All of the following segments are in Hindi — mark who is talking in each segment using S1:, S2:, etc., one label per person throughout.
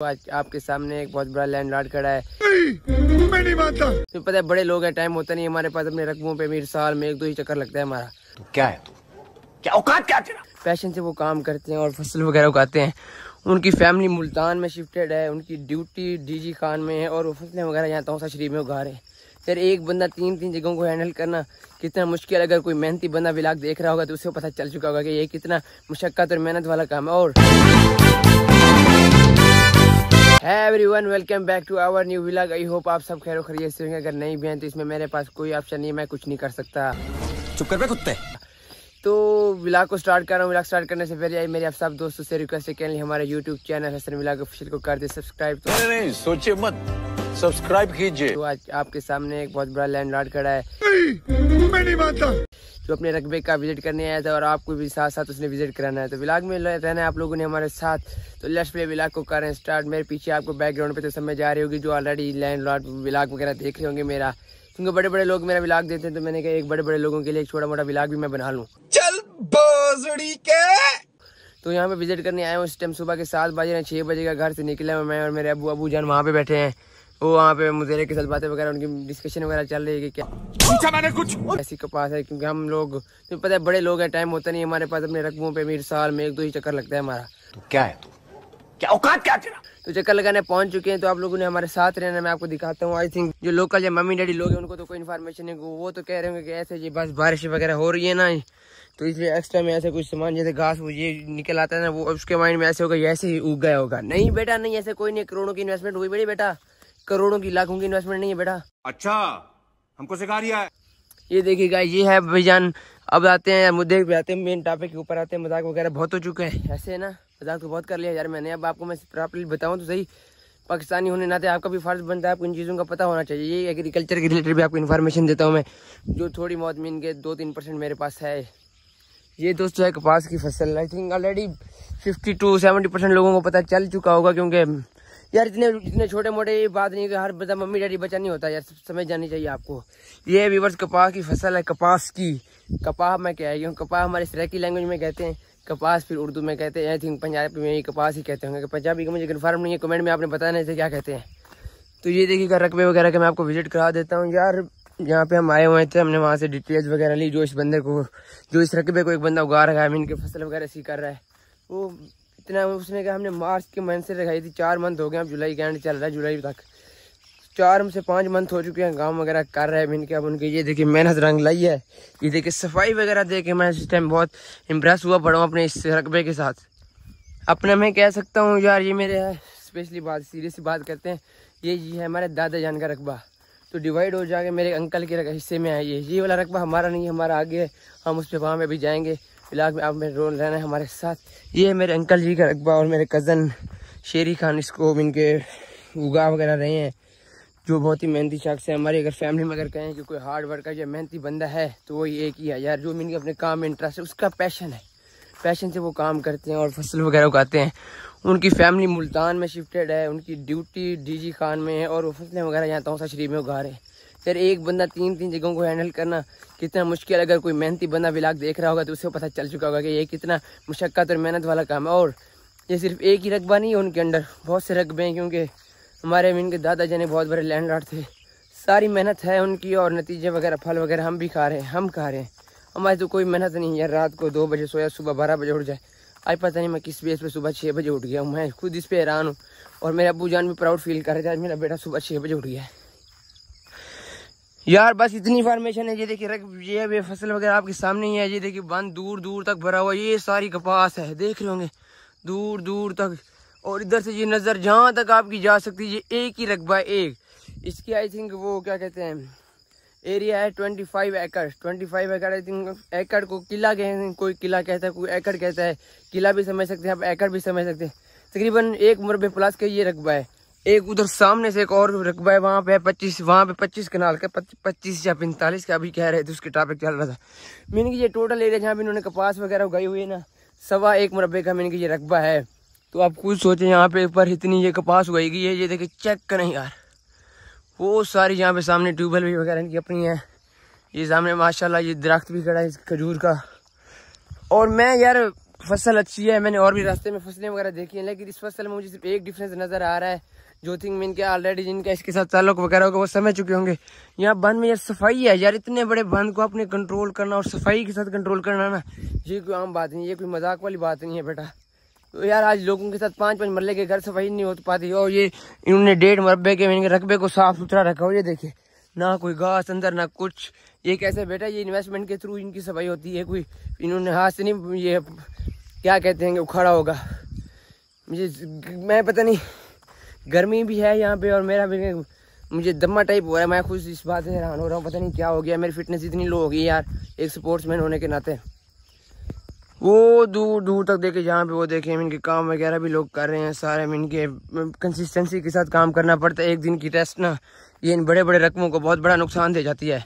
S1: तो आज आपके सामने एक बहुत बड़ा लैंड लॉर्ड खड़ा है मैं नहीं मानता तो पता है बड़े लोग हैं टाइम होता नहीं हमारे पास अपने रकमों पे मेरे साल में एक दो ही चक्कर लगता है हमारा तो क्या है तू क्या औकात क्या तेरा पैशन से वो काम करते हैं और फसल वगैरह उगाते हैं उनकी फैमिली मुल्तान में शिफ्टेड है उनकी ड्यूटी डीजी खान में है और वो फसलें वगैरह यहाँ तोसा शरीफ में उगा रहे हैं फिर एक बंदा तीन तीन जगहों को हैंडल करना कितना मुश्किल अगर कोई मेहनती बंदा विलाग देख रहा होगा तो उसे पता चल चुका होगा कि ये कितना मुशक्क़त और मेहनत वाला काम है और everyone welcome back to our new vlog I hope आप सब खैर खरीद से होंगे अगर नहीं भी हैं तो इसमें मेरे पास कोई ऑप्शन नहीं है मैं कुछ नहीं कर सकता चुप कर कुत्ते तो विलाग को स्टार्ट कर रहा हूँ विलाग स्टार्ट करने से पहले आई मेरे आप सब दोस्तों से रिक्वेस्ट है कि हमारे YouTube channel Hasan vlog official को कर दे सब्सक्राइब तो नहीं, नहीं सोचिए मत सब्सक्राइब कीजिए तो आज आपके सामने एक बहुत बड़ा लैंड लॉर्ड खड़ा है नहीं, मैं नहीं मानता जो अपने रकबे का विजिट करने आया था और आपको भी साथ साथ उसने विजिट कराना है तो ब्लाग में रहना है आप लोगों ने हमारे साथ तो लेट्स प्ले ब्लाग को करें स्टार्ट मेरे पीछे आपको बैकग्राउंड पे तो समझ जा रही होगी जो ऑलरेडी लैंड लॉर्ड ब्लाग वगैरह देख रहे होंगे मेरा क्योंकि बड़े बड़े लोग मेरा ब्लाग देते हैं तो मैंने कहा एक बड़े बड़े लोगों के लिए एक छोटा मोटा ब्लाग भी मैं बना लूँ चल बाजड़ी के तो यहाँ पे विजिट करने आया हूँ इस टाइम सुबह के सात बजे छह छः बजे का घर से निकला हूँ मैं और मेरे अबू अबू जान वहाँ पे बैठे हैं वो वहाँ पे मुजहरे के साथ बातें वगैरह उनकी डिस्कशन वगैरह चल रही है कि क्या पूछा मैंने कुछ ऐसी के पास है क्योंकि हम लोग तो पता है बड़े लोग हैं टाइम होता नहीं हमारे पास अपने रकबों पे मेरे साल में एक दो ही चक्कर लगता है हमारा तो क्या है तू क्या औकात क्या तेरा तो चक्कर लगाने पहुंच चुके हैं तो आप लोगों ने हमारे साथ रहना मैं आपको दिखाता हूँ आई थिंक जो लोकल या मम्मी डैडी लोग हैं उनको तो कोई इन्फॉर्मेशन नहीं वो तो कह रहे होंगे कि ऐसे जी बस बारिश वगैरह हो रही है ना तो इसलिए एक्स्ट्रा में ऐसे कुछ सामान जैसे घास वो ये निकल आता है ना वो उसके माइंड में ऐसे होगा ऐसे ही उग गया होगा नहीं बेटा नहीं ऐसे कोई नहीं करोड़ों की इन्वेस्टमेंट हुई बड़ी बेटा करोड़ों की लाखों की इन्वेस्टमेंट नहीं है बेटा अच्छा हमको सिखा रिया है ये देखिएगा ये है भाईजान अब आते हैं मुद्दे पे आते हैं मेन टॉपिक के ऊपर आते हैं मजाक वगैरह बहुत हो चुके हैं ऐसे है ना मजाक तो बहुत कर लिया यार मैंने अब आपको मैं प्रॉपरली बताऊँ तो सही पाकिस्तानी होने नाते आपका भी फर्ज बनता है आपको इन चीज़ों का पता होना चाहिए ये एग्रीकल्चर के रिलेटेड भी आपको इन्फॉर्मेशन देता हूँ मैं जो थोड़ी बहुत मीन के दो तीन परसेंट मेरे पास है ये दोस्तों है कपास की फसल I think already fifty to seventy percent लोगों को पता चल चुका होगा क्योंकि यार इतने इतने छोटे मोटे बात नहीं कि हर बता मम्मी डैडी बचा नहीं होता यार समझ जानी चाहिए आपको ये व्यूवर्स कपास की फसल है कपास की कपाह मैं कह रही हूँ कपाह हमारे सराकी लैंग्वेज में कहते हैं कपास फिर उर्दू में कहते हैं आई थिंक पंजाबी में ही कपास ही कहते होंगे पंजाबी का मुझे कन्फर्म नहीं है कमेंट में आपने बताया नहीं क्या कहते हैं तो ये देखिएगा रकबे वगैरह का मैं आपको विजिट करा देता हूँ यार यहाँ पे हम आए हुए थे हमने वहाँ से डिटेल्स वगैरह ली जो इस बंदे को जो इस रकबे को एक बंदा उगा रहा है मीन के फसल वगैरह सी कर रहा है वो इतना उसने कहा हमने मार्च के महीने से लगाई थी चार मंथ हो गए अब जुलाई का एंड चल रहा है जुलाई तक चार से पाँच मंथ हो चुके हैं काम वगैरह कर रहे हैं इनके अब उनकी ये देखिए मेहनत रंग लाई है ये देखिए सफाई वगैरह देखे मैं इस टाइम बहुत इम्प्रेस हुआ पड़ा हूँ अपने इस रकबे के साथ अपने मैं कह सकता हूँ यार ये मेरे स्पेशली बात सीरियसली बात करते हैं ये ये है हमारे दादा जान का रकबा तो डिवाइड हो जाके मेरे अंकल के हिस्से में है ये ये वाला रकबा हमारा नहीं है हमारा आगे है हम उस पर वहाँ पर भी जाएंगे फिलहाल में आप मेरे रोल रहना है हमारे साथ ये मेरे अंकल जी का रकबा और मेरे कज़न शेरी खान इसको इनके उगा वगैरह रहे हैं जो बहुत ही मेहनती शख्स है हमारी अगर फैमिली में अगर कहें कि कोई हार्ड वर्कर या मेहनती बंदा है तो वही एक ही है यार जो इनके अपने काम में इंटरेस्ट है उसका पैशन है पैशन से वो काम करते हैं और फसल वगैरह उगाते हैं उनकी फैमिली मुल्तान में शिफ्टेड है उनकी ड्यूटी डीजी खान में है और वो फसलें वगैरह यहाँ तो शरीफ में उगा रहे हैं फिर एक बंदा तीन तीन जगहों को हैंडल करना कितना मुश्किल अगर कोई मेहनती बंदा विलाग देख रहा होगा तो उसे पता चल चुका होगा कि ये कितना मुशक्क़त और मेहनत वाला काम है और ये सिर्फ एक ही रकबा नहीं है उनके अंडर बहुत से रकबे हैं क्योंकि हमारे इनके दादाजी ने बहुत बड़े लैंड लैंडलॉर्ड थे सारी मेहनत है उनकी और नतीजे वगैरह फल वगैरह हम भी खा रहे हैं हम खा रहे हैं हमारी तो कोई मेहनत नहीं है यार रात को दो बजे सोया सुबह बारह बजे उठ जाए आज पता नहीं मैं किस बेस पे सुबह छः बजे उठ गया हूँ मैं खुद इस पे हैरान हूँ और मेरे अबू जान भी प्राउड फील कर रहे थे आज मेरा बेटा सुबह छः बजे उठ गया है यार बस इतनी इन्फॉर्मेशन है ये देखिए रख ये भी फसल वगैरह आपके सामने ही है ये देखिए बंद दूर दूर तक भरा हुआ ये सारी कपास है देख रहे होंगे दूर दूर तक और इधर से ये नज़र जहाँ तक आपकी जा सकती है ये एक ही रकबा एक इसकी आई थिंक वो क्या कहते हैं एरिया है ट्वेंटी फाइव एकड़ ट्वेंटी फाइव एकड़ आई थिंक एकड़ को किला कहते हैं कोई किला कहता है कोई एकड़ कहता है किला भी समझ सकते हैं आप एकड़ भी समझ सकते हैं तकरीबन एक मुरबे प्लस का ये रकबा है एक उधर सामने से एक और रकबा है वहाँ पे पच्चीस वहाँ पे पच्चीस कनाल का पच्चीस या पैंतालीस का अभी कह रहे थे तो उसके टॉपिक चल रहा था मैंने कि ये टोटल एरिया जहाँ पे इन्होंने कपास वगैरह उगाई हुई है ना सवा एक मुरबे का मैंने कि ये रकबा है तो आप खुद सोचे यहाँ पे ऊपर इतनी ये कपास उगाई गई है ये देखिए चेक करें यार वो सारी यहाँ पे सामने ट्यूबवेल भी वगैरह इनकी अपनी है ये सामने माशाल्लाह ये दरख्त भी खड़ा है इस खजूर का और मैं यार फसल अच्छी है मैंने और भी रास्ते में फसलें वगैरह देखी हैं लेकिन इस फसल में मुझे सिर्फ एक डिफरेंस नज़र आ रहा है ज्योतिंग में इनके ऑलरेडी जिनका इसके साथ ताल्लुक वगैरह होगा वो समझ चुके होंगे यहाँ बन में यार सफाई है यार इतने बड़े बंद को अपने कंट्रोल करना और सफाई के साथ कंट्रोल करना ना ये कोई आम बात नहीं ये कोई मजाक वाली बात नहीं है बेटा तो यार आज लोगों के साथ पाँच पाँच मरले के घर सफाई नहीं हो तो पाती और ये इन्होंने डेढ़ मरबे के इनके रकबे को साफ सुथरा रखा हो ये देखे ना कोई घास अंदर ना कुछ ये कैसे बेटा ये इन्वेस्टमेंट के थ्रू इनकी सफाई होती है कोई इन्होंने हाथ से नहीं ये क्या कहते हैं उखाड़ा होगा मुझे मैं पता नहीं गर्मी भी है यहाँ पे और मेरा भी मुझे दम्मा टाइप हो रहा है मैं खुद इस बात से हैरान हो रहा हूँ पता नहीं क्या हो गया मेरी फिटनेस इतनी लो हो गई यार एक स्पोर्ट्समैन होने के नाते वो दूर दूर तक देखे जहाँ पे वो देखे इनके काम वगैरह भी लोग कर रहे हैं सारे इनके कंसिस्टेंसी के साथ काम करना पड़ता है एक दिन की टेस्ट ना ये इन बड़े बड़े रकमों को बहुत बड़ा नुकसान दे जाती है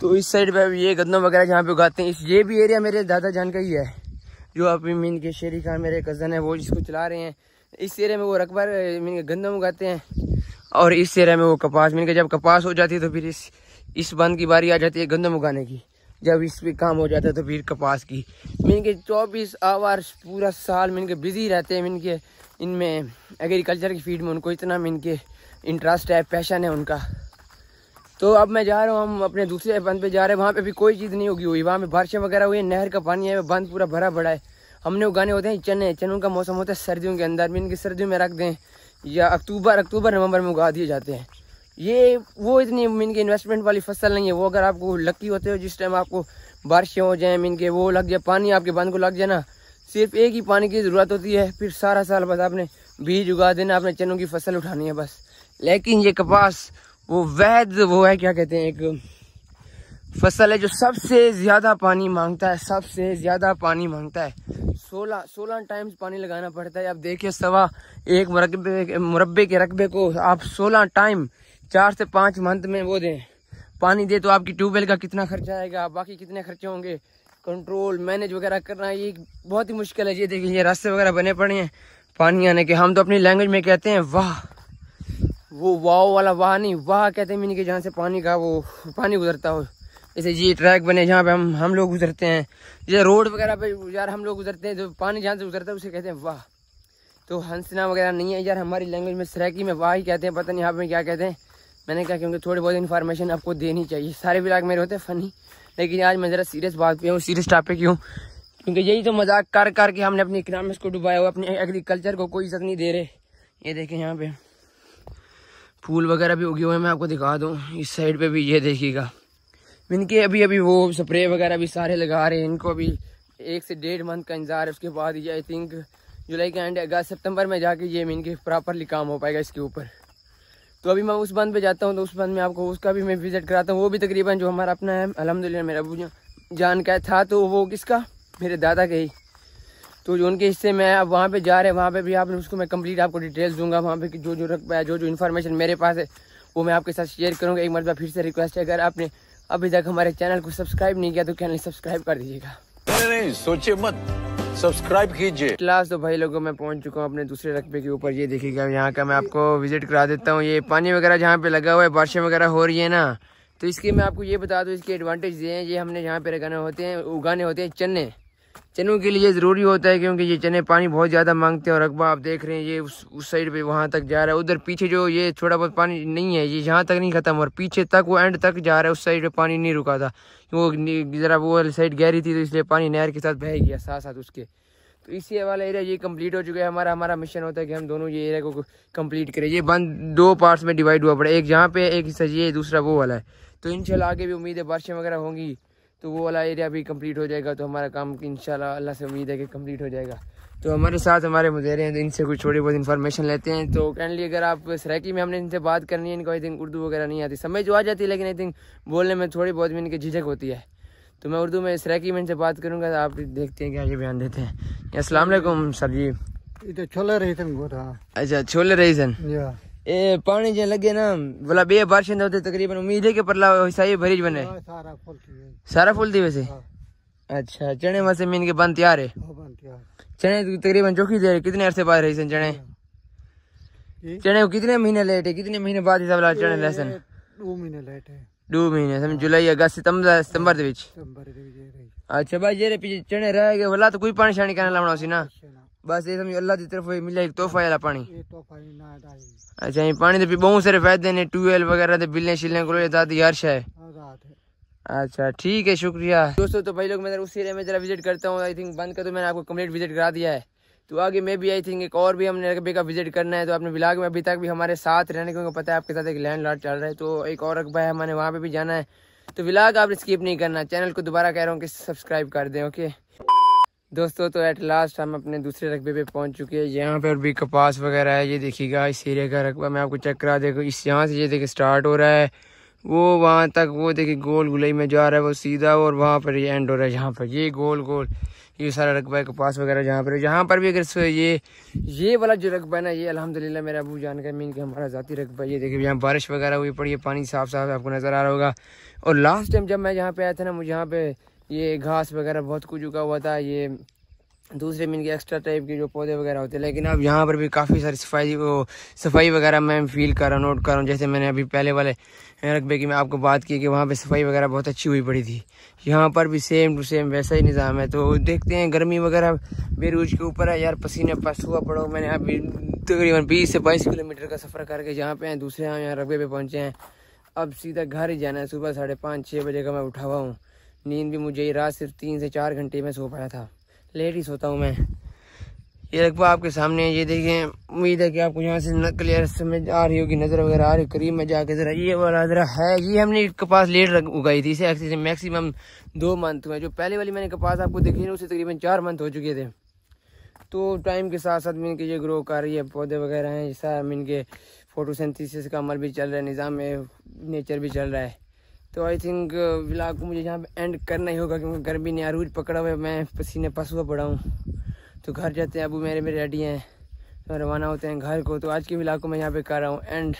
S1: तो इस साइड पर ये गदनों वगैरह जहाँ पे उगाते हैं इस ये भी एरिया मेरे दादा जान का ही है जो अभी मीन के शेरी का मेरे कज़न है वो जिसको चला रहे हैं इस एरिया में वो रकबर मीन गंदम उगाते हैं और इस एरिया में वो कपास मीन जब कपास हो जाती है तो फिर इस इस बंद की बारी आ जाती है गंदम उगाने की जब इस पर काम हो जाता है तो फिर कपास की मीन के चौबीस आवर्स पूरा साल मीन के बिजी रहते हैं मीन के इनमें एग्रीकल्चर की फील्ड में उनको इतना मीन के इंटरेस्ट है पैशन है उनका तो अब मैं जा रहा हूँ हम अपने दूसरे बंद पे जा रहे हैं वहाँ पे भी कोई चीज़ नहीं होगी हुई वहाँ पे बारिशें वगैरह हुई है नहर का पानी है बंद पूरा भरा भरा है हमने उगाने होते हैं चने चनों का मौसम होता है सर्दियों के अंदर भी इनकी सर्दियों में रख दें या अक्टूबर अक्टूबर नवंबर में उगा दिए जाते हैं ये वो इतनी मीन की इन्वेस्टमेंट वाली फसल नहीं है वो अगर आपको लकी होते हो जिस टाइम आपको बारिशें हो जाए मीन के वो लग जाए पानी आपके बांध को लग जाए ना सिर्फ एक ही पानी की ज़रूरत होती है फिर सारा साल बस आपने बीज उगा देना आपने चनों की फसल उठानी है बस लेकिन ये कपास वो वैध वो है क्या कहते हैं एक फसल है जो सबसे ज़्यादा पानी मांगता है सबसे ज़्यादा पानी मांगता है सोलह सोलह टाइम्स पानी लगाना पड़ता है आप देखिए सवा एक मुरबे मुरबे के रकबे को आप सोलह टाइम चार से पाँच मंथ में वो दें पानी दे तो आपकी ट्यूबवेल का कितना खर्चा आएगा बाकी कितने खर्चे होंगे कंट्रोल मैनेज वगैरह करना ये बहुत ही मुश्किल है ये देखिए ये रास्ते वगैरह बने पड़े हैं पानी आने के हम तो अपनी लैंग्वेज में कहते हैं वाह वो वाह वाला वाह नहीं वाह कहते हैं के जहाँ से पानी का वो पानी गुजरता हो जैसे ये ट्रैक बने जहाँ पे हम हम लोग गुजरते हैं जैसे रोड वगैरह पे यार हम लोग गुजरते हैं जो पानी जहाँ से गुजरता है उसे कहते हैं वाह तो हंसना वगैरह नहीं है यार हमारी लैंग्वेज में सराकी में वाह ही कहते हैं पता नहीं यहाँ पे क्या कहते हैं मैंने कहा क्योंकि थोड़ी बहुत इन्फॉर्मेशन आपको देनी चाहिए सारे ब्लाग मेरे होते हैं फनी लेकिन आज मैं ज़रा सीरियस बात पे हूँ सीरियस टॉपिक हूँ क्योंकि यही तो मजाक कर कर के हमने अपनी इकनॉमिक्स को डुबाया हुआ अपने एग्रीकल्चर को कोई इज्जत नहीं दे रहे ये देखें यहाँ पे फूल वगैरह भी उगे हुए मैं आपको दिखा दूँ इस साइड पे भी ये देखिएगा इनके अभी अभी वो स्प्रे वगैरह भी सारे लगा रहे हैं इनको अभी एक से डेढ़ मंथ का इंतजार है उसके बाद ये आई थिंक जुलाई के एंड अगस्त सितंबर में जाके ये मीन के प्रॉपरली काम हो पाएगा इसके ऊपर तो अभी मैं उस बंद पे जाता हूँ तो उस बंद में आपको उसका भी मैं विजिट कराता हूँ वो भी तकरीबन जो हमारा अपना है अलहमदिल्ला मेरा अबू जान का था तो वो किसका मेरे दादा के ही तो जो उनके हिस्से में अब वहाँ पर जा रहे हैं वहाँ पर भी आपने उसको मैं कंप्लीट आपको डिटेल्स दूंगा वहाँ पर जो जो रख पाया जो जो इन्फॉर्मेशन मेरे पास है वो मैं आपके साथ शेयर करूँगा एक मरतबा फिर से रिक्वेस्ट है अगर आपने अभी तक हमारे चैनल को सब्सक्राइब नहीं किया तो चैनल सब्सक्राइब कर दीजिएगा नहीं मत सब्सक्राइब कीजिए क्लास तो भाई लोगों मैं पहुंच चुका हूँ अपने दूसरे रकबे के ऊपर ये देखिएगा यहाँ का मैं आपको विजिट करा देता हूँ ये पानी वगैरह जहाँ पे लगा हुआ है बारिश वगैरह हो रही है ना तो इसके मैं आपको ये बता दूँ इसके एडवांटेज ये हैं ये हमने यहाँ पे लगाने होते हैं उगाने होते हैं चने चनों के लिए ज़रूरी होता है क्योंकि ये चने पानी बहुत ज़्यादा मांगते हैं और रकबा आप देख रहे हैं ये उस उस साइड पे वहाँ तक जा रहा है उधर पीछे जो ये थोड़ा बहुत पानी नहीं है ये यहाँ तक नहीं ख़त्म और पीछे तक वो एंड तक जा रहा है उस साइड पे पानी नहीं रुका था वो ज़रा वो वाली साइड गहरी थी तो इसलिए पानी नहर के साथ बह गया साथ साथ उसके तो इसी वाला एरिया ये कंप्लीट हो चुका है हमारा हमारा मिशन होता है कि हम दोनों ये एरिया को कंप्लीट करें ये बंद दो पार्ट्स में डिवाइड हुआ पड़ा एक जहाँ पे एक हिस्सा ये दूसरा वो वाला है तो इनशाला आगे भी उम्मीद है बारिशें वगैरह होंगी तो वो वाला एरिया भी कम्प्लीट हो जाएगा तो हमारा काम इन अल्लाह से उम्मीद है कि कम्प्लीट हो जाएगा तो हमारे साथ हमारे मुजहरे हैं तो इनसे कुछ थोड़ी बहुत इन्फॉर्मेशन लेते हैं तो काइंडली अगर आप सराकी में हमने इनसे बात करनी है इनको आई थिंक उर्दू वगैरह नहीं आती समझ जो तो आ जाती है लेकिन आई थिंक बोलने में थोड़ी बहुत भी इनकी झिझक होती है तो मैं उर्दू में सराकी में इनसे बात करूँगा तो आप देखते हैं क्या ये बयान देते हैं असलम सर जी तो छोले रही अच्छा छोले रही ए पानी जे लगे ना बोला बे बारिश होते तकरीबन उम्मीद है कि परला सही भरी बने हाँ, सारा फुल सारा फुल थी वैसे हाँ। अच्छा चने वैसे मीन के बन तैयार है हाँ, चने तो तकरीबन चौकी दे कितने अरसे बाद रही चने चने कितने महीने लेट है कितने महीने बाद हिसाब ला चने ले दो महीने लेट है दो महीने समझ जुलाई अगस्त सितंबर सितंबर दे विच अच्छा भाई जेरे पीछे चने रह गए वाला तो कोई पानी शानी करने लावना उसी ना अच्छा। बस ये समझो अल्लाह की तरफ मिले एक तोहफा वाला पानी अच्छा ये पानी तो बहुत सारे फायदे ने ट्यूबवेल वगैरह तो बिलें शिलें को दादी हर शायद अच्छा ठीक है शुक्रिया दोस्तों तो भाई लोग मैं उस एरिया में जरा विजिट करता हूँ आई थिंक बंद कर तो मैंने आपको कम्प्लीट विजिट करा दिया है तो आगे मैं भी आई थिंक एक और भी हमने रकबे का विजिट करना है तो आपने ब्लाग में अभी तक भी हमारे साथ रहने क्योंकि पता है आपके साथ एक लैंड लॉट चल रहा है तो एक और रकबा है हमारे वहाँ पर भी जाना है तो ब्लाग आप स्किप नहीं करना चैनल को दोबारा कह रहा हूँ कि सब्सक्राइब कर दें ओके दोस्तों तो एट लास्ट हम अपने दूसरे रकबे पे पहुंच चुके हैं यहाँ पर भी कपास वगैरह है ये देखिएगा इस एरिया का रकबा मैं आपको चेक करा देखो इस यहाँ से ये देखे स्टार्ट हो रहा है वो वहाँ तक वो देखिए गोल गुलई में जा रहा है वो सीधा और वहाँ पर ये एंड हो रहा है यहाँ पर ये गोल गोल ये सारा रकबा है कपास वगैरह जहाँ पर जहाँ पर भी अगर ये ये वाला जो रकबा है ना ये अलहमदिल्ला मेरा अबू जान का मीन कि हमारा ज़ाती रकबा ये देखिए यहाँ बारिश वगैरह हुई पड़ी है पानी साफ साफ आपको नज़र आ रहा होगा और लास्ट टाइम जब मैं यहाँ पर आया था ना मुझे यहाँ पर ये घास वगैरह बहुत कुछ उगा हुआ था ये दूसरे मीन के एक्स्ट्रा टाइप के जो पौधे वगैरह होते हैं लेकिन अब यहाँ पर भी काफ़ी सारी सफाई वो सफाई वगैरह मैं फील कर रहा हूँ नोट कर रहा हूँ जैसे मैंने अभी पहले वाले रकबे की मैं आपको बात की कि वहाँ पे सफाई वगैरह बहुत अच्छी हुई पड़ी थी यहाँ पर भी सेम टू सेम वैसा ही निज़ाम है तो देखते हैं गर्मी वगैरह बेरोज के ऊपर है यार पसीने हुआ पड़ो मैंने अभी तकरीबन बीस से बाईस किलोमीटर का सफ़र करके जहाँ पे हैं दूसरे यहाँ रकबे पे पहुँचे हैं अब सीधा घर ही जाना है सुबह साढ़े पाँच छः बजे का मैं उठा हुआ हूँ नींद भी मुझे रात सिर्फ तीन से चार घंटे में सो पाया था लेट ही सोता हूँ मैं ये रखबा आपके सामने ये देखें उम्मीद है कि आपको यहाँ से क्लियर समझ आ रही होगी नज़र वगैरह आ रही करीब में जाके ज़रा ये वाला ज़रा है ये हमने कपास लेट उगाई थी इसे मैक्सिमम दो मंथ हुए जो पहले वाली मैंने कपास आपको देखी ना उसे तकरीबन चार मंथ हो चुके थे तो टाइम के साथ साथ मीन के ये ग्रो कर रही है पौधे वगैरह हैं जैसा मीन के फोटोसेंथिस का अमल भी चल रहा है निज़ाम नेचर भी चल रहा है तो आई थिंक ब्लाग को मुझे यहाँ पे एंड करना ही होगा क्योंकि गर्मी ने अरूज पकड़ा हुआ है मैं पसीने पसुआ पड़ा हूँ तो घर जाते हैं अब मेरे मेरे रेडी हैं तो रवाना होते हैं घर को तो आज के ब्लाग को मैं यहाँ पे कर रहा हूँ एंड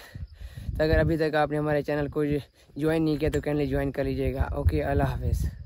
S1: तो अगर अभी तक आपने हमारे चैनल को ज्वाइन नहीं किया तो कैंडली ज्वाइन कर लीजिएगा ओके अल्लाह हाफिज़